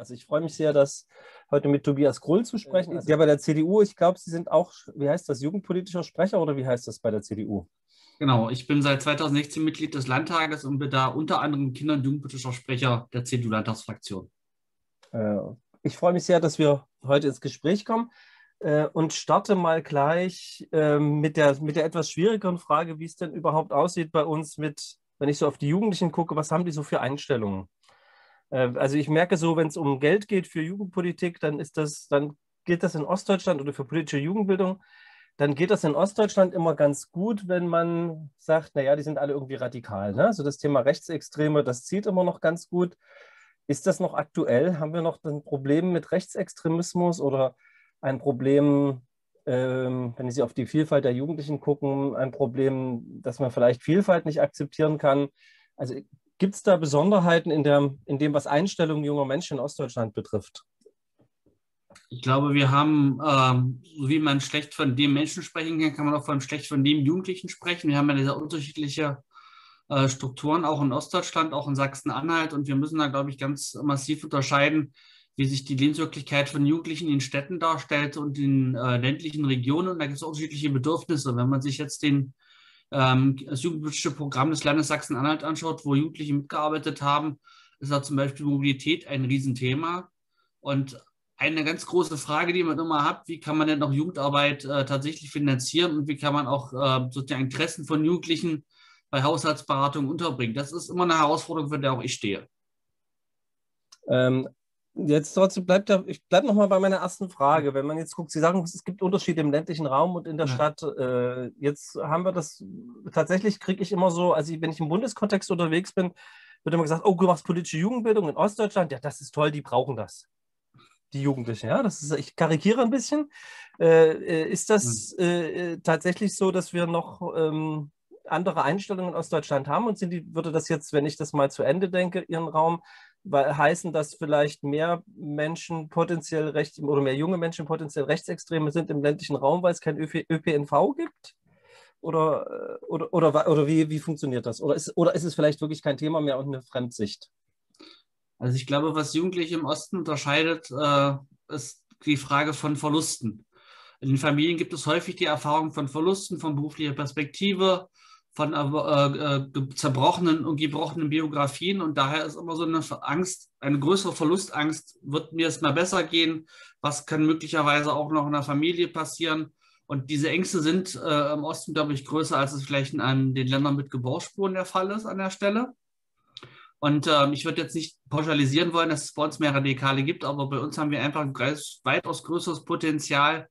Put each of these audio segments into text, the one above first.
Also ich freue mich sehr, dass heute mit Tobias Krull zu sprechen ist. Ja, bei der CDU, ich glaube, Sie sind auch, wie heißt das, jugendpolitischer Sprecher oder wie heißt das bei der CDU? Genau, ich bin seit 2016 Mitglied des Landtages und bin da unter anderem Kinder- und Jugendpolitischer Sprecher der CDU-Landtagsfraktion. Äh, ich freue mich sehr, dass wir heute ins Gespräch kommen äh, und starte mal gleich ähm, mit, der, mit der etwas schwierigeren Frage, wie es denn überhaupt aussieht bei uns mit, wenn ich so auf die Jugendlichen gucke, was haben die so für Einstellungen? Äh, also ich merke so, wenn es um Geld geht für Jugendpolitik, dann ist das, dann gilt das in Ostdeutschland oder für politische Jugendbildung, dann geht das in Ostdeutschland immer ganz gut, wenn man sagt, naja, die sind alle irgendwie radikal. Ne? Also das Thema Rechtsextreme, das zieht immer noch ganz gut. Ist das noch aktuell? Haben wir noch ein Problem mit Rechtsextremismus oder ein Problem, ähm, wenn Sie auf die Vielfalt der Jugendlichen gucken, ein Problem, dass man vielleicht Vielfalt nicht akzeptieren kann? Also Gibt es da Besonderheiten in, der, in dem, was Einstellungen junger Menschen in Ostdeutschland betrifft? Ich glaube, wir haben, ähm, so wie man schlecht von dem Menschen sprechen kann, kann man auch von schlecht von dem Jugendlichen sprechen. Wir haben ja sehr unterschiedliche äh, Strukturen, auch in Ostdeutschland, auch in Sachsen-Anhalt. Und wir müssen da, glaube ich, ganz massiv unterscheiden, wie sich die Lebenswirklichkeit von Jugendlichen in Städten darstellt und in äh, ländlichen Regionen. Und da gibt es unterschiedliche Bedürfnisse. Wenn man sich jetzt den ähm, das jugendpolitische Programm des Landes Sachsen-Anhalt anschaut, wo Jugendliche mitgearbeitet haben, ist da zum Beispiel Mobilität ein Riesenthema. Und eine ganz große Frage, die man immer hat, wie kann man denn noch Jugendarbeit äh, tatsächlich finanzieren und wie kann man auch äh, sozusagen Interessen von Jugendlichen bei Haushaltsberatung unterbringen? Das ist immer eine Herausforderung, für der auch ich stehe. Ähm, Jetzt trotzdem bleibt ja, ich bleibe nochmal bei meiner ersten Frage. Wenn man jetzt guckt, Sie sagen, es gibt Unterschiede im ländlichen Raum und in der ja. Stadt. Äh, jetzt haben wir das, tatsächlich kriege ich immer so, also wenn ich im Bundeskontext unterwegs bin, wird immer gesagt, oh, du machst politische Jugendbildung in Ostdeutschland, ja, das ist toll, die brauchen das. Die Jugendlichen, ja, das ist, ich karikiere ein bisschen. Äh, äh ist das hm. äh, äh, tatsächlich so, dass wir noch ähm, andere Einstellungen in Ostdeutschland haben und sind die, würde das jetzt, wenn ich das mal zu Ende denke, Ihren Raum weil, heißen, dass vielleicht mehr Menschen potenziell recht oder mehr junge Menschen potenziell Rechtsextreme sind im ländlichen Raum, weil es kein ÖPNV gibt? Oder, äh, oder, oder, oder wie, wie funktioniert das? Oder ist, oder ist es vielleicht wirklich kein Thema mehr und eine Fremdsicht? Also ich glaube, was Jugendliche im Osten unterscheidet, äh, ist die Frage von Verlusten. In den Familien gibt es häufig die Erfahrung von Verlusten, von beruflicher Perspektive, von äh, äh, zerbrochenen und gebrochenen Biografien und daher ist immer so eine Angst, eine größere Verlustangst, wird mir es mal besser gehen, was kann möglicherweise auch noch in der Familie passieren. Und diese Ängste sind äh, im Osten, glaube ich, größer, als es vielleicht in einem, den Ländern mit Gebrauchsspuren der Fall ist an der Stelle. Und ähm, ich würde jetzt nicht pauschalisieren wollen, dass es bei uns mehr Radikale gibt, aber bei uns haben wir einfach ein weitaus größeres Potenzial,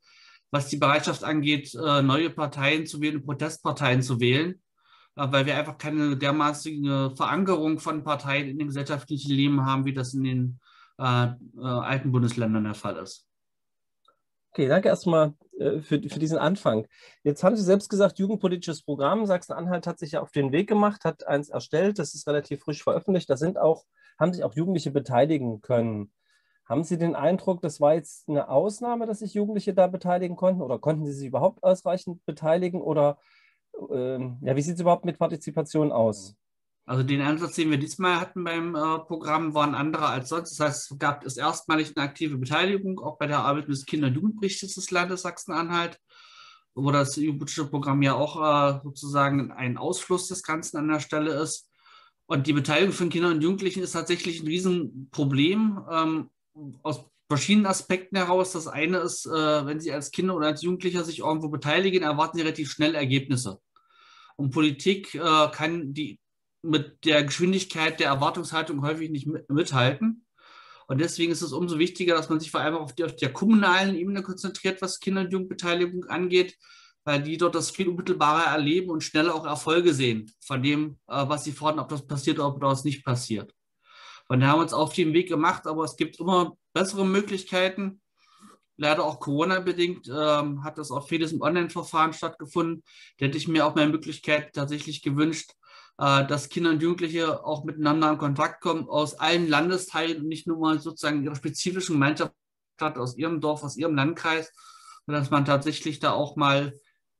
was die Bereitschaft angeht, äh, neue Parteien zu wählen, Protestparteien zu wählen. Äh, weil wir einfach keine dermaßen Verankerung von Parteien in dem gesellschaftlichen Leben haben, wie das in den äh, äh, alten Bundesländern der Fall ist. Okay, danke erstmal äh, für, für diesen Anfang. Jetzt haben Sie selbst gesagt, jugendpolitisches Programm. Sachsen-Anhalt hat sich ja auf den Weg gemacht, hat eins erstellt, das ist relativ frisch veröffentlicht. Da sind auch, haben sich auch Jugendliche beteiligen können. Haben Sie den Eindruck, das war jetzt eine Ausnahme, dass sich Jugendliche da beteiligen konnten? Oder konnten sie sich überhaupt ausreichend beteiligen? Oder ähm, ja, wie sieht es überhaupt mit Partizipation aus? Also den Ansatz, den wir diesmal hatten beim äh, Programm, war ein anderer als sonst. Das heißt, es gab es erstmalig eine aktive Beteiligung, auch bei der Arbeit des Kinder- und Jugendberichtes des Landes Sachsen-Anhalt, wo das jugendpolitische Programm ja auch äh, sozusagen ein Ausfluss des Ganzen an der Stelle ist. Und die Beteiligung von Kindern und Jugendlichen ist tatsächlich ein Riesenproblem ähm, aus verschiedenen Aspekten heraus. Das eine ist, äh, wenn sie als Kinder oder als Jugendlicher sich irgendwo beteiligen, erwarten sie relativ schnell Ergebnisse. Und Politik äh, kann die mit der Geschwindigkeit der Erwartungshaltung häufig nicht mithalten. Und deswegen ist es umso wichtiger, dass man sich vor allem auf, die, auf der kommunalen Ebene konzentriert, was Kinder- und Jugendbeteiligung angeht, weil die dort das viel unmittelbarer erleben und schneller auch Erfolge sehen von dem, äh, was sie fordern, ob das passiert oder ob das nicht passiert. Und da haben wir uns auf den Weg gemacht, aber es gibt immer bessere Möglichkeiten leider auch Corona-bedingt, ähm, hat das auch vieles im Online-Verfahren stattgefunden. Da hätte ich mir auch mehr Möglichkeit tatsächlich gewünscht, äh, dass Kinder und Jugendliche auch miteinander in Kontakt kommen, aus allen Landesteilen und nicht nur mal sozusagen ihrer spezifischen Gemeinschaft aus ihrem Dorf, aus ihrem Landkreis, sondern dass man tatsächlich da auch mal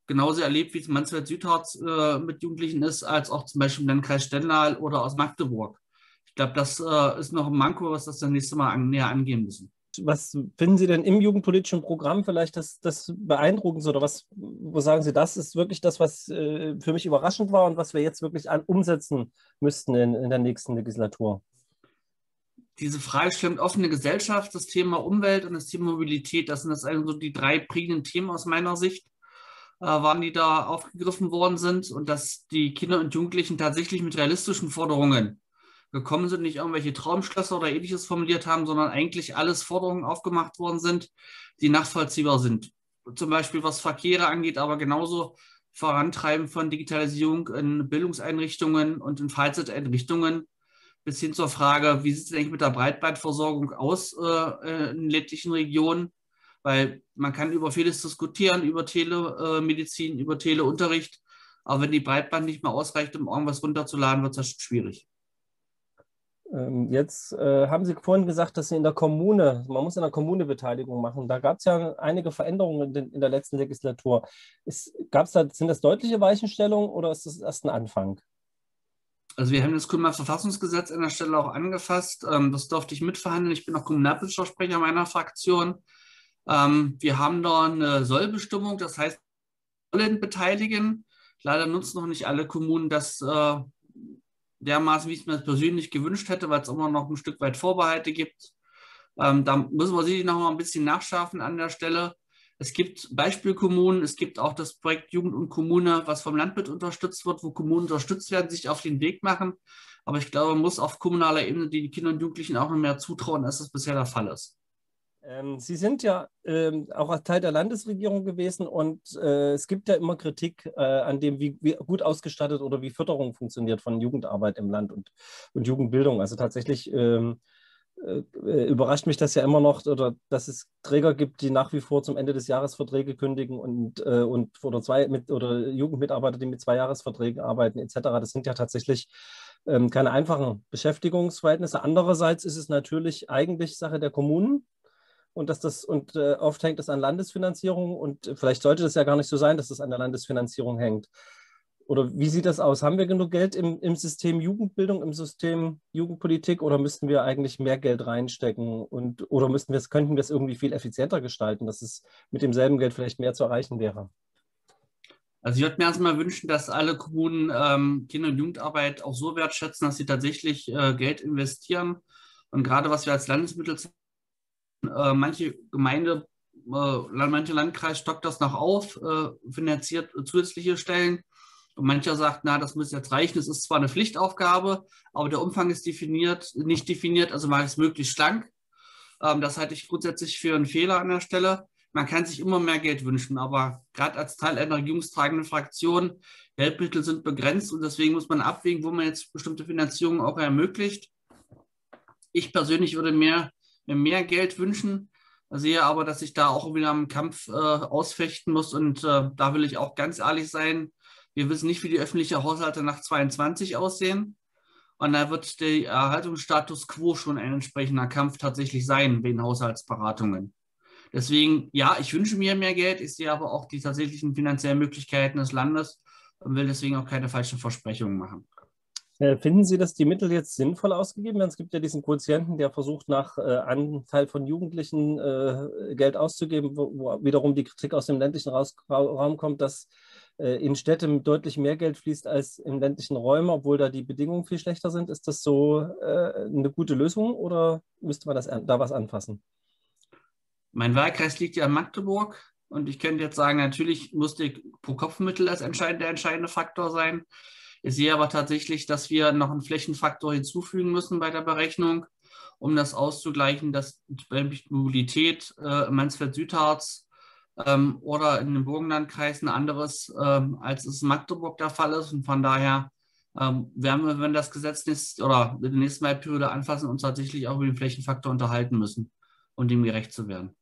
genauso erlebt, wie es manchmal Südharz äh, mit Jugendlichen ist, als auch zum Beispiel im Landkreis Stendal oder aus Magdeburg. Ich glaube, das äh, ist noch ein Manko, was das nächste Mal an, näher angehen müssen. Was finden Sie denn im jugendpolitischen Programm vielleicht das, das beeindruckendste oder was, wo sagen Sie, das ist wirklich das, was äh, für mich überraschend war und was wir jetzt wirklich an, umsetzen müssten in, in der nächsten Legislatur? diese Frage stimmt offene Gesellschaft, das Thema Umwelt und das Thema Mobilität. Das sind das also die drei prägenden Themen aus meiner Sicht, äh, waren die da aufgegriffen worden sind und dass die Kinder und Jugendlichen tatsächlich mit realistischen Forderungen gekommen sind, nicht irgendwelche Traumschlösser oder ähnliches formuliert haben, sondern eigentlich alles Forderungen aufgemacht worden sind, die nachvollziehbar sind. Zum Beispiel was Verkehre angeht, aber genauso Vorantreiben von Digitalisierung in Bildungseinrichtungen und in Freizeiteinrichtungen bis hin zur Frage, wie sieht es eigentlich mit der Breitbandversorgung aus äh, äh, in ländlichen Regionen? Weil man kann über vieles diskutieren, über Telemedizin, über Teleunterricht, aber wenn die Breitband nicht mehr ausreicht, um irgendwas runterzuladen, wird es schwierig. Ähm, jetzt äh, haben Sie vorhin gesagt, dass Sie in der Kommune, man muss in der Kommune Beteiligung machen. Da gab es ja einige Veränderungen in, den, in der letzten Legislatur. Ist, gab's da, sind das deutliche Weichenstellungen oder ist das erst ein Anfang? Also wir haben das Kommunalverfassungsgesetz an der Stelle auch angefasst. Ähm, das durfte ich mitverhandeln. Ich bin auch kommunalpolitischer Sprecher meiner Fraktion. Ähm, wir haben da eine Sollbestimmung, das heißt, wir sollen beteiligen. Leider nutzen noch nicht alle Kommunen das äh, dermaßen, wie ich es mir persönlich gewünscht hätte, weil es immer noch ein Stück weit Vorbehalte gibt. Ähm, da müssen wir sicherlich noch mal ein bisschen nachschärfen an der Stelle. Es gibt Beispielkommunen, es gibt auch das Projekt Jugend und Kommune, was vom Land mit unterstützt wird, wo Kommunen unterstützt werden, sich auf den Weg machen. Aber ich glaube, man muss auf kommunaler Ebene den Kindern und Jugendlichen auch noch mehr zutrauen, als das bisher der Fall ist. Ähm, Sie sind ja ähm, auch Teil der Landesregierung gewesen und äh, es gibt ja immer Kritik äh, an dem, wie, wie, gut ausgestattet oder wie Förderung funktioniert von Jugendarbeit im Land und, und Jugendbildung. Also tatsächlich ähm, äh, äh überrascht mich das ja immer noch, oder dass es Träger gibt, die nach wie vor zum Ende des Jahres Verträge kündigen und, äh, und oder, zwei mit, oder Jugendmitarbeiter, die mit zwei Jahresverträgen arbeiten etc. Das sind ja tatsächlich ähm, keine einfachen Beschäftigungsverhältnisse. Andererseits ist es natürlich eigentlich Sache der Kommunen und dass das und äh, oft hängt das an Landesfinanzierung und vielleicht sollte das ja gar nicht so sein, dass das an der Landesfinanzierung hängt. Oder wie sieht das aus? Haben wir genug Geld im, im System Jugendbildung, im System Jugendpolitik oder müssten wir eigentlich mehr Geld reinstecken und oder müssten wir könnten wir es irgendwie viel effizienter gestalten, dass es mit demselben Geld vielleicht mehr zu erreichen wäre? Also ich würde mir erstmal wünschen, dass alle Kommunen ähm, Kinder- und Jugendarbeit auch so wertschätzen, dass sie tatsächlich äh, Geld investieren. Und gerade was wir als Landesmittel zur äh, manche Gemeinde, äh, manche Landkreis stockt das noch auf, äh, finanziert zusätzliche Stellen. Und mancher sagt, na, das muss jetzt reichen. Es ist zwar eine Pflichtaufgabe, aber der Umfang ist definiert, nicht definiert, also mache ich es möglichst schlank. Ähm, das halte ich grundsätzlich für einen Fehler an der Stelle. Man kann sich immer mehr Geld wünschen, aber gerade als Teil einer regierungstragenden Fraktion, Geldmittel sind begrenzt und deswegen muss man abwägen, wo man jetzt bestimmte Finanzierungen auch ermöglicht. Ich persönlich würde mehr mir mehr Geld wünschen. Sehe aber, dass ich da auch wieder einen Kampf äh, ausfechten muss. Und äh, da will ich auch ganz ehrlich sein. Wir wissen nicht, wie die öffentlichen Haushalte nach 22 aussehen. Und da wird der Erhaltungsstatus quo schon ein entsprechender Kampf tatsächlich sein wegen Haushaltsberatungen. Deswegen, ja, ich wünsche mir mehr Geld. Ich sehe aber auch die tatsächlichen finanziellen Möglichkeiten des Landes und will deswegen auch keine falschen Versprechungen machen. Äh, finden Sie, dass die Mittel jetzt sinnvoll ausgegeben werden? Es gibt ja diesen Quotienten, der versucht, nach äh, Anteil von Jugendlichen äh, Geld auszugeben, wo, wiederum die Kritik aus dem ländlichen Raum kommt, dass in Städte deutlich mehr Geld fließt als in ländlichen Räumen, obwohl da die Bedingungen viel schlechter sind. Ist das so eine gute Lösung oder müsste man das, da was anfassen? Mein Wahlkreis liegt ja in Magdeburg. Und ich könnte jetzt sagen, natürlich muss die Pro-Kopf-Mittel als entscheidend, der entscheidende Faktor sein. Ich sehe aber tatsächlich, dass wir noch einen Flächenfaktor hinzufügen müssen bei der Berechnung, um das auszugleichen, dass Mobilität äh, Mansfeld-Südharz ähm, oder in den Burgenlandkreisen ein anderes, ähm, als es in Magdeburg der Fall ist. Und von daher ähm, werden wir, wenn das Gesetz nicht, oder in der nächsten Wahlperiode anfassen, uns tatsächlich auch über den Flächenfaktor unterhalten müssen, um dem gerecht zu werden.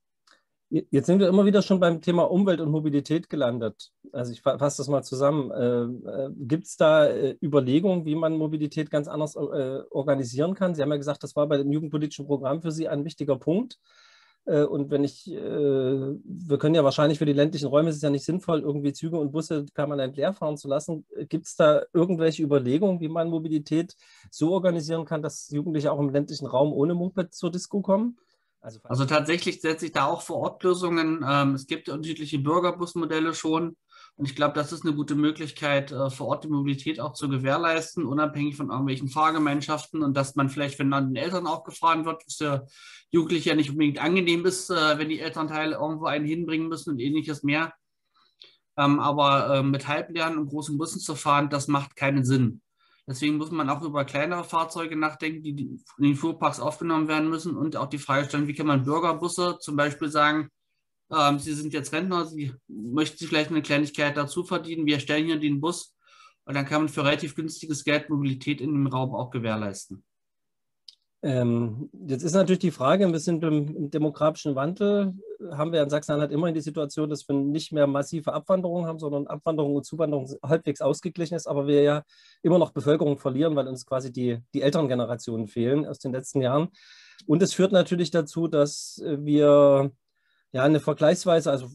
Jetzt sind wir immer wieder schon beim Thema Umwelt und Mobilität gelandet. Also ich fasse das mal zusammen. Äh, äh Gibt es da äh, Überlegungen, wie man Mobilität ganz anders äh, organisieren kann? Sie haben ja gesagt, das war bei dem jugendpolitischen Programm für Sie ein wichtiger Punkt. Und wenn ich, wir können ja wahrscheinlich für die ländlichen Räume, es ist ja nicht sinnvoll, irgendwie Züge und Busse permanent leer fahren zu lassen. Gibt es da irgendwelche Überlegungen, wie man Mobilität so organisieren kann, dass Jugendliche auch im ländlichen Raum ohne Moped zur Disco kommen? Also, also tatsächlich setze ich da auch vor Ort Lösungen. Ähm, es gibt unterschiedliche Bürgerbusmodelle schon. Und ich glaube, das ist eine gute Möglichkeit, äh, vor Ort die Mobilität auch zu gewährleisten, unabhängig von irgendwelchen Fahrgemeinschaften und dass man vielleicht, wenn dann den Eltern auch gefahren wird, was der Jugendliche ja nicht unbedingt angenehm ist, äh, wenn die Elternteile irgendwo einen hinbringen müssen und ähnliches mehr. Ähm, aber äh, mit Halbleeren und großen Bussen zu fahren, das macht keinen Sinn. Deswegen muss man auch über kleinere Fahrzeuge nachdenken, die in den Fuhrparks aufgenommen werden müssen und auch die Frage stellen, wie kann man Bürgerbusse zum Beispiel sagen, ähm, Sie sind jetzt Rentner, Sie möchten sich vielleicht eine Kleinigkeit dazu verdienen, wir stellen hier den Bus und dann kann man für relativ günstiges Geld Mobilität in dem Raum auch gewährleisten. Ähm, jetzt ist natürlich die Frage, wir sind im, im demografischen Wandel, äh, haben wir in Sachsen-Anhalt immerhin die Situation, dass wir nicht mehr massive Abwanderung haben, sondern Abwanderung und Zuwanderung halbwegs ausgeglichen ist, aber wir ja immer noch Bevölkerung verlieren, weil uns quasi die, die älteren Generationen fehlen aus den letzten Jahren. Und es führt natürlich dazu, dass äh, wir ja eine vergleichsweise, also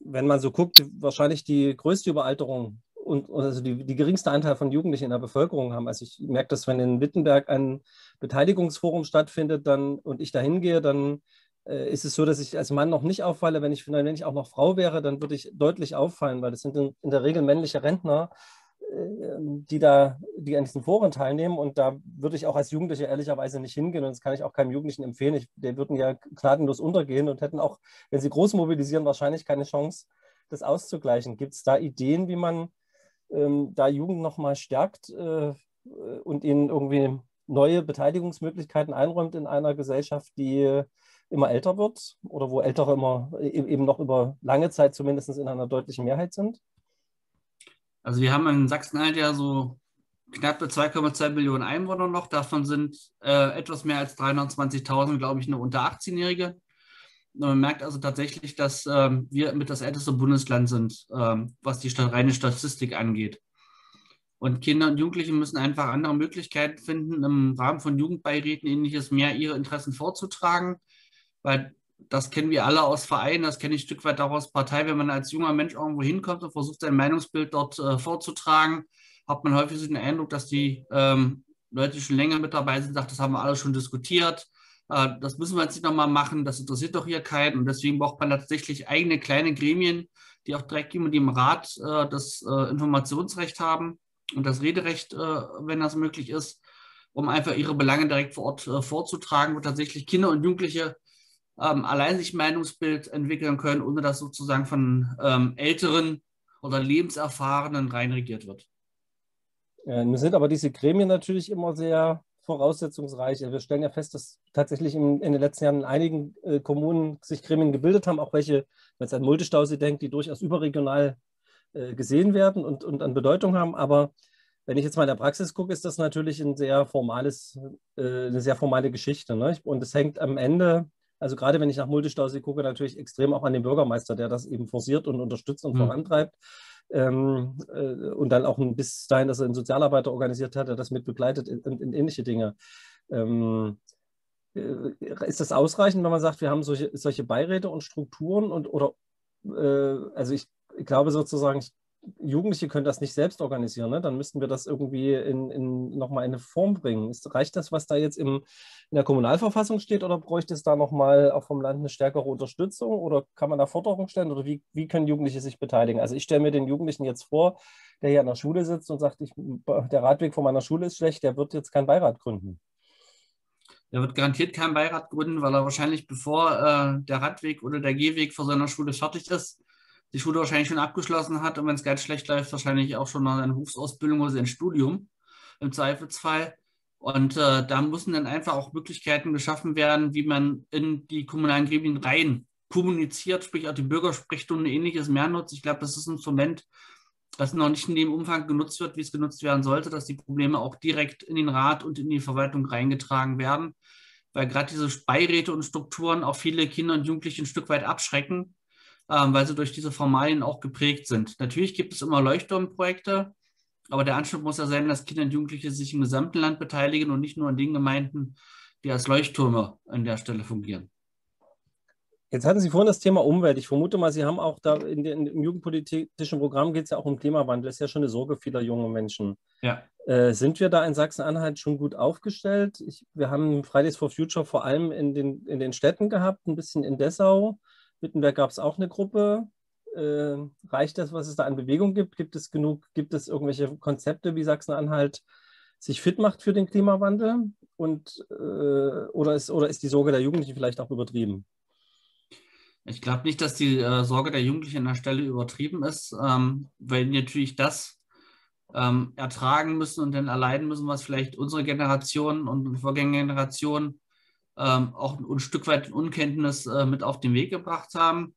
wenn man so guckt, wahrscheinlich die größte Überalterung und, also die, die geringste Anteil von Jugendlichen in der Bevölkerung haben. Also ich merke das, wenn in Wittenberg ein Beteiligungsforum stattfindet dann, und ich da hingehe, dann äh, ist es so, dass ich als Mann noch nicht auffalle. Wenn ich, wenn ich auch noch Frau wäre, dann würde ich deutlich auffallen, weil das sind in, in der Regel männliche Rentner, äh, die da, die an diesen Foren teilnehmen. Und da würde ich auch als Jugendliche ehrlicherweise nicht hingehen. Und das kann ich auch keinem Jugendlichen empfehlen. Ich, die würden ja gnadenlos untergehen und hätten auch, wenn sie groß mobilisieren, wahrscheinlich keine Chance, das auszugleichen. Gibt es da Ideen, wie man ähm, da Jugend nochmal stärkt äh, und ihnen irgendwie neue Beteiligungsmöglichkeiten einräumt in einer Gesellschaft, die immer älter wird oder wo Ältere immer äh, e-, eben noch über lange Zeit zumindest in einer deutlichen Mehrheit sind? Also wir haben in Sachsen-Anhalt ja so knappe 2,2 Millionen Einwohner noch. Davon sind äh, etwas mehr als 320.000, glaube ich, nur unter 18-Jährige. Man merkt also tatsächlich, dass ähm, wir mit das älteste Bundesland sind, ähm, was die reine Statistik angeht. Und Kinder und Jugendliche müssen einfach andere Möglichkeiten finden, im Rahmen von Jugendbeiräten ähnliches mehr ihre Interessen vorzutragen, weil das kennen wir alle aus Vereinen, das kenne ich ein Stück weit auch aus Partei. Wenn man als junger Mensch irgendwo hinkommt und versucht, sein Meinungsbild dort äh, vorzutragen, hat man häufig den Eindruck, dass die ähm, Leute, schon länger mit dabei sind, sagt, das haben wir alles schon diskutiert, äh, das müssen wir jetzt nicht nochmal machen, das interessiert doch hier keinen. Und deswegen braucht man tatsächlich eigene kleine Gremien, die auch direkt mit dem Rat äh, das äh, Informationsrecht haben und das Rederecht, wenn das möglich ist, um einfach ihre Belange direkt vor Ort vorzutragen, wo tatsächlich Kinder und Jugendliche ähm, allein sich Meinungsbild entwickeln können, ohne dass sozusagen von ähm, älteren oder lebenserfahrenen reinregiert wird. Nun sind aber diese Gremien natürlich immer sehr voraussetzungsreich. Also wir stellen ja fest, dass tatsächlich in, in den letzten Jahren in einigen äh, Kommunen sich Gremien gebildet haben, auch welche, wenn es an Multistausee denkt, die durchaus überregional äh, gesehen werden und, und an Bedeutung haben. Aber wenn ich jetzt mal in der Praxis gucke, ist das natürlich ein sehr formales, äh, eine sehr formale Geschichte. Ne? Und es hängt am Ende also gerade wenn ich nach Multistausee gucke, natürlich extrem auch an den Bürgermeister, der das eben forciert und unterstützt und mhm. vorantreibt. Ähm, äh, und dann auch ein bis dahin, dass er einen Sozialarbeiter organisiert hat, der das mit begleitet und ähnliche Dinge. Ähm, äh, ist das ausreichend, wenn man sagt, wir haben solche, solche Beiräte und Strukturen und oder äh, also ich, ich glaube sozusagen, ich Jugendliche können das nicht selbst organisieren, ne? dann müssten wir das irgendwie in, in, nochmal in eine Form bringen. Ist, reicht das, was da jetzt im, in der Kommunalverfassung steht, oder bräuchte es da nochmal auch vom Land eine stärkere Unterstützung oder kann man da Forderungen stellen oder wie, wie können Jugendliche sich beteiligen? Also ich stelle mir den Jugendlichen jetzt vor, der hier an der Schule sitzt und sagt, ich, der Radweg von meiner Schule ist schlecht, der wird jetzt keinen Beirat gründen. Der wird garantiert keinen Beirat gründen, weil er wahrscheinlich, bevor äh, der Radweg oder der Gehweg vor seiner Schule fertig ist, die Schule wahrscheinlich schon abgeschlossen hat und wenn es ganz schlecht läuft, wahrscheinlich auch schon mal eine Berufsausbildung oder ein Studium im Zweifelsfall. Und äh, da müssen dann einfach auch Möglichkeiten geschaffen werden, wie man in die kommunalen Gremien rein kommuniziert, sprich auch die Bürgersprechstunde ähnliches mehr nutzt. Ich glaube, das ist ein Instrument, das noch nicht in dem Umfang genutzt wird, wie es genutzt werden sollte, dass die Probleme auch direkt in den Rat und in die Verwaltung reingetragen werden, weil gerade diese Beiräte und Strukturen auch viele Kinder und Jugendliche ein Stück weit abschrecken ähm, weil sie durch diese Formalien auch geprägt sind. Natürlich gibt es immer Leuchtturmprojekte, aber der Anspruch muss ja sein, dass Kinder und Jugendliche sich im gesamten Land beteiligen und nicht nur in den Gemeinden, die als Leuchttürme an der Stelle fungieren. Jetzt hatten Sie vorhin das Thema Umwelt. Ich vermute mal, Sie haben auch da in den, im jugendpolitischen Programm geht es ja auch um Klimawandel. Das ist ja schon eine Sorge vieler junger Menschen. Ja. Äh, sind wir da in Sachsen-Anhalt schon gut aufgestellt? Ich, wir haben Fridays for Future vor allem in den, in den Städten gehabt, ein bisschen in Dessau. Wittenberg gab es auch eine Gruppe. Äh, reicht das, was es da an Bewegung gibt? Gibt es genug, gibt es irgendwelche Konzepte, wie Sachsen-Anhalt sich fit macht für den Klimawandel? Und, äh, oder, ist, oder ist die Sorge der Jugendlichen vielleicht auch übertrieben? Ich glaube nicht, dass die äh, Sorge der Jugendlichen an der Stelle übertrieben ist, ähm, weil die natürlich das ähm, ertragen müssen und dann erleiden müssen, was vielleicht unsere Generation und Vorgängergeneration ähm, auch ein, ein Stück weit Unkenntnis äh, mit auf den Weg gebracht haben.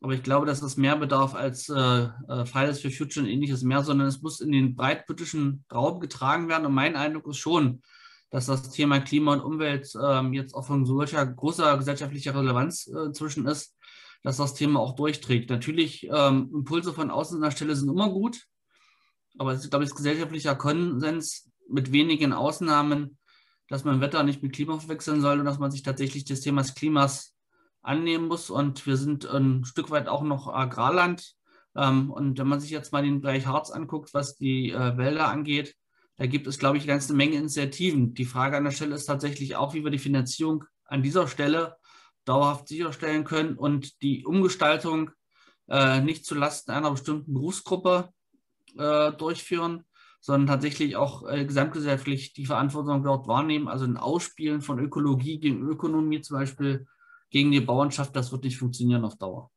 Aber ich glaube, dass es mehr bedarf als äh, äh Fridays for Future und ähnliches mehr, sondern es muss in den breitpolitischen Raum getragen werden. Und mein Eindruck ist schon, dass das Thema Klima und Umwelt ähm, jetzt auch von solcher großer gesellschaftlicher Relevanz äh, inzwischen ist, dass das Thema auch durchträgt. Natürlich, ähm, Impulse von außen an der Stelle sind immer gut, aber es ist, glaube ich, gesellschaftlicher Konsens mit wenigen Ausnahmen, dass man Wetter nicht mit Klima verwechseln soll und dass man sich tatsächlich des Themas Klimas annehmen muss. Und wir sind ein Stück weit auch noch Agrarland. Ähm, und wenn man sich jetzt mal den Bereich Harz anguckt, was die äh, Wälder angeht, da gibt es, glaube ich, eine ganze Menge Initiativen. Die Frage an der Stelle ist tatsächlich auch, wie wir die Finanzierung an dieser Stelle dauerhaft sicherstellen können und die Umgestaltung äh, nicht zulasten einer bestimmten Berufsgruppe äh, durchführen, sondern tatsächlich auch äh, gesamtgesellschaftlich die Verantwortung dort wahrnehmen. Also ein Ausspielen von Ökologie gegen Ökonomie zum Beispiel, gegen die Bauernschaft, das wird nicht funktionieren auf Dauer.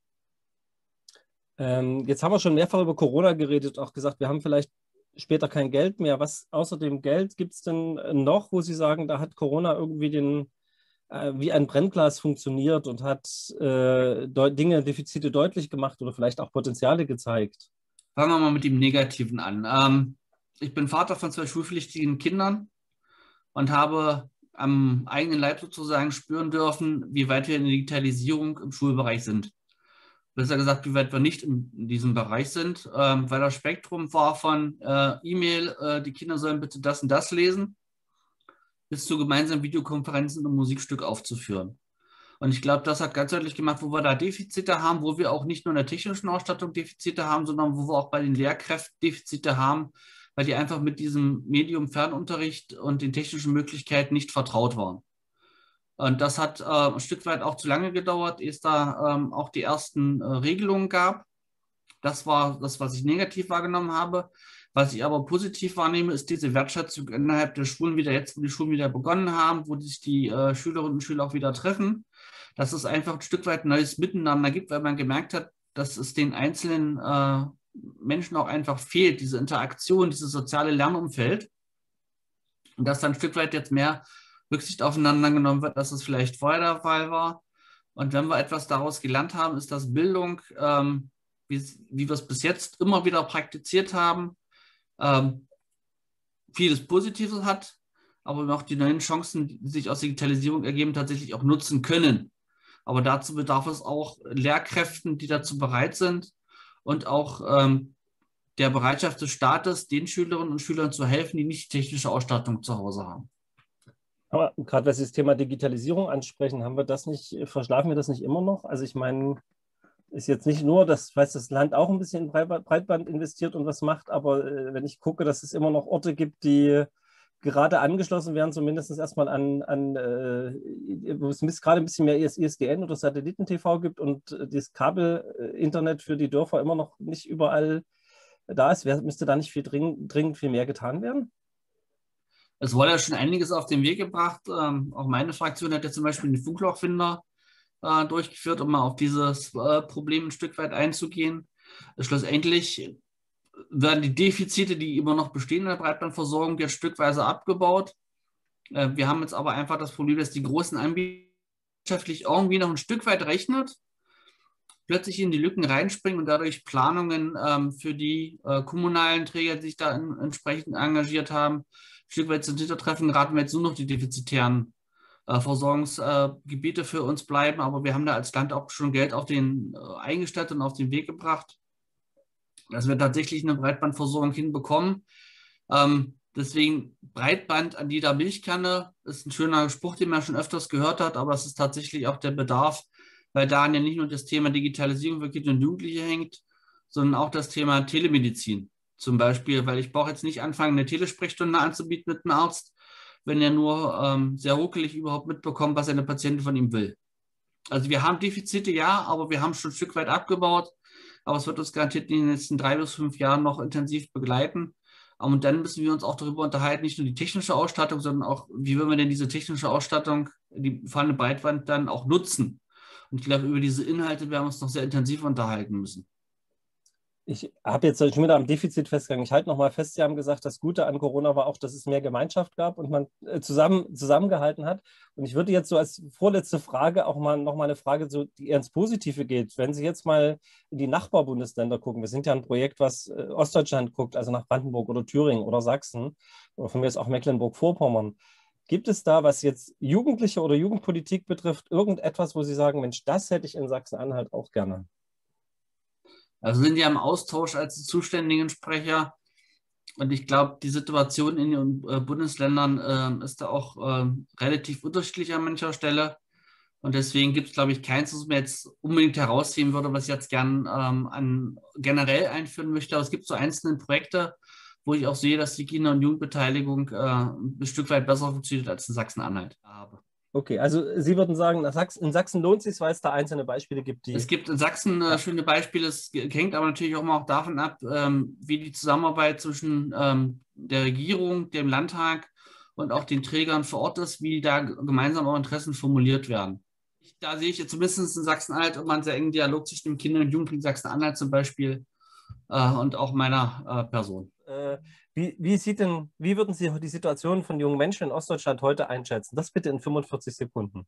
Ähm, jetzt haben wir schon mehrfach über Corona geredet auch gesagt, wir haben vielleicht später kein Geld mehr. Was außer dem Geld gibt es denn noch, wo Sie sagen, da hat Corona irgendwie den, äh, wie ein Brennglas funktioniert und hat äh, Dinge, Defizite deutlich gemacht oder vielleicht auch Potenziale gezeigt. Fangen wir mal mit dem Negativen an. Ähm, ich bin Vater von zwei schulpflichtigen Kindern und habe am eigenen Leib sozusagen spüren dürfen, wie weit wir in der Digitalisierung im Schulbereich sind. Besser gesagt, wie weit wir nicht in, diesem Bereich sind, ähm, weil das Spektrum war von äh, E-Mail, äh, die Kinder sollen bitte das und das lesen, bis zu gemeinsamen Videokonferenzen und Musikstück aufzuführen. Und ich glaube, das hat ganz deutlich gemacht, wo wir da Defizite haben, wo wir auch nicht nur in der technischen Ausstattung Defizite haben, sondern wo wir auch bei den Lehrkräften Defizite haben, weil die einfach mit diesem Medium Fernunterricht und den technischen Möglichkeiten nicht vertraut waren. Und das hat äh, ein Stück weit auch zu lange gedauert, ehe es da ähm, auch die ersten äh, Regelungen gab. Das war das, was ich negativ wahrgenommen habe. Was ich aber positiv wahrnehme, ist diese Wertschätzung innerhalb der Schulen wieder, jetzt wo die Schulen wieder begonnen haben, wo sich die äh, Schülerinnen und Schüler auch wieder treffen, dass es einfach ein Stück weit neues Miteinander gibt, weil man gemerkt hat, dass es den einzelnen äh, Menschen auch einfach fehlt, diese Interaktion, dieses soziale Lernumfeld. Und dass dann ein Stück weit jetzt mehr Rücksicht aufeinander genommen wird, als es vielleicht vorher der Fall war. Und wenn wir etwas daraus gelernt haben, ist, dass Bildung, ähm, wie, wie wir es bis jetzt immer wieder praktiziert haben, ähm, vieles Positives hat, aber auch die neuen Chancen, die sich aus Digitalisierung ergeben, tatsächlich auch nutzen können. Aber dazu bedarf es auch Lehrkräften, die dazu bereit sind, und auch ähm, der Bereitschaft des Staates, den Schülerinnen und Schülern zu helfen, die nicht technische Ausstattung zu Hause haben. Aber gerade was Sie das Thema Digitalisierung ansprechen, haben wir das nicht, verschlafen wir das nicht immer noch? Also ich meine, ist jetzt nicht nur, dass weiß, das Land auch ein bisschen in Breitband investiert und was macht, aber äh, wenn ich gucke, dass es immer noch Orte gibt, die gerade angeschlossen werden, zumindest erstmal an, an äh, wo es gerade ein bisschen mehr ISDN e e oder Satelliten-TV gibt und äh, das Kabel-Internet für die Dörfer immer noch nicht überall äh, da ist, müsste da nicht viel dringend, dringend viel mehr getan werden? Es wurde ja schon einiges auf den Weg gebracht. Ähm, auch meine Fraktion hat ja zum Beispiel den Funklochfinder äh, durchgeführt, um mal auf dieses äh, Problem ein Stück weit einzugehen. Schlussendlich werden die Defizite, die immer noch bestehen in der Breitbandversorgung, jetzt stückweise abgebaut. Äh, wir haben jetzt aber einfach das Problem, dass die großen Anbieter wirtschaftlich irgendwie noch ein Stück weit rechnet, plötzlich in die Lücken reinspringen und dadurch Planungen ähm, für die äh, kommunalen Träger, die sich da entsprechend engagiert haben, ein Stück weit zum Hintertreffen geraten, wir jetzt nur noch die defizitären äh, Versorgungsgebiete für uns bleiben. Aber wir haben da als Land auch schon Geld auf den eingestellt und auf den Weg gebracht dass wir tatsächlich eine Breitbandversorgung hinbekommen. Ähm, deswegen Breitband an jeder Milchkanne ist ein schöner Spruch, den man schon öfters gehört hat, aber es ist tatsächlich auch der Bedarf, weil da ja nicht nur das Thema Digitalisierung für Kinder und Jugendliche hängt, sondern auch das Thema Telemedizin zum Beispiel, weil ich brauche jetzt nicht anfangen, eine Telesprechstunde anzubieten mit einem Arzt, wenn er nur ähm, sehr ruckelig überhaupt mitbekommt, was eine Patientin von ihm will. Also wir haben Defizite, ja, aber wir haben schon ein Stück weit abgebaut. Aber es wird uns garantiert in den nächsten drei bis fünf Jahren noch intensiv begleiten. Und dann müssen wir uns auch darüber unterhalten, nicht nur die technische Ausstattung, sondern auch, wie würden wir denn diese technische Ausstattung, die vorhandene Breitband dann auch nutzen. Und ich glaube, über diese Inhalte werden wir uns noch sehr intensiv unterhalten müssen ich habe jetzt schon wieder am Defizit festgegangen. Ich halte nochmal fest, Sie haben gesagt, das Gute an Corona war auch, dass es mehr Gemeinschaft gab und man äh, zusammen, zusammengehalten hat. Und ich würde jetzt so als vorletzte Frage auch mal nochmal eine Frage, so, die eher ins Positive geht. Wenn Sie jetzt mal in die Nachbarbundesländer gucken, wir sind ja ein Projekt, was äh, Ostdeutschland guckt, also nach Brandenburg oder Thüringen oder Sachsen oder von mir ist auch Mecklenburg-Vorpommern. Gibt es da, was jetzt Jugendliche oder Jugendpolitik betrifft, irgendetwas, wo Sie sagen, Mensch, das hätte ich in Sachsen-Anhalt auch gerne? Also sind ja im Austausch als die zuständigen Sprecher. Und ich glaube, die Situation in den äh, Bundesländern äh, ist da auch äh, relativ unterschiedlich an mancher Stelle. Und deswegen gibt es, glaube ich, keins, was mir jetzt unbedingt herausheben würde, was ich jetzt gern ähm, an, generell einführen möchte. Aber es gibt so einzelne Projekte, wo ich auch sehe, dass die Kinder- und Jugendbeteiligung äh, ein Stück weit besser funktioniert als in Sachsen-Anhalt. Okay, also äh, Sie würden sagen, in Sachsen lohnt es sich, weil es da einzelne Beispiele gibt, die. Es gibt in Sachsen äh, schöne Beispiele, es hängt aber natürlich auch immer auch davon ab, ähm, wie die Zusammenarbeit zwischen ähm, der Regierung, dem Landtag und auch den Trägern vor Ort ist, wie da gemeinsam auch Interessen formuliert werden. Ich, da sehe ich jetzt zumindest in Sachsen-Anhalt immer einen sehr engen Dialog zwischen dem Kinder- und Jugendlichen Sachsen-Anhalt zum Beispiel äh, und auch meiner äh, Person äh, wie, wie, sieht denn, wie würden Sie die Situation von jungen Menschen in Ostdeutschland heute einschätzen? Das bitte in 45 Sekunden.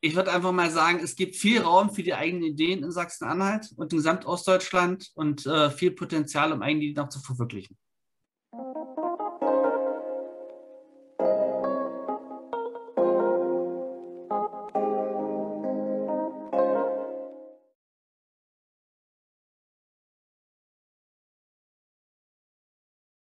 Ich würde einfach mal sagen, es gibt viel Raum für die eigenen Ideen in Sachsen-Anhalt und in Gesamtostdeutschland und äh, viel Potenzial, um eigene Ideen auch zu verwirklichen.